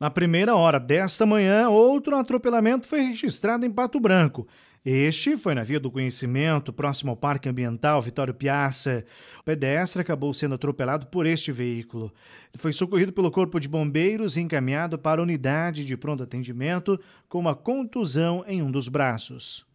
Na primeira hora desta manhã, outro atropelamento foi registrado em Pato Branco. Este foi na Via do Conhecimento, próximo ao Parque Ambiental Vitório Piazza. O pedestre acabou sendo atropelado por este veículo. Ele foi socorrido pelo Corpo de Bombeiros e encaminhado para a unidade de pronto atendimento com uma contusão em um dos braços.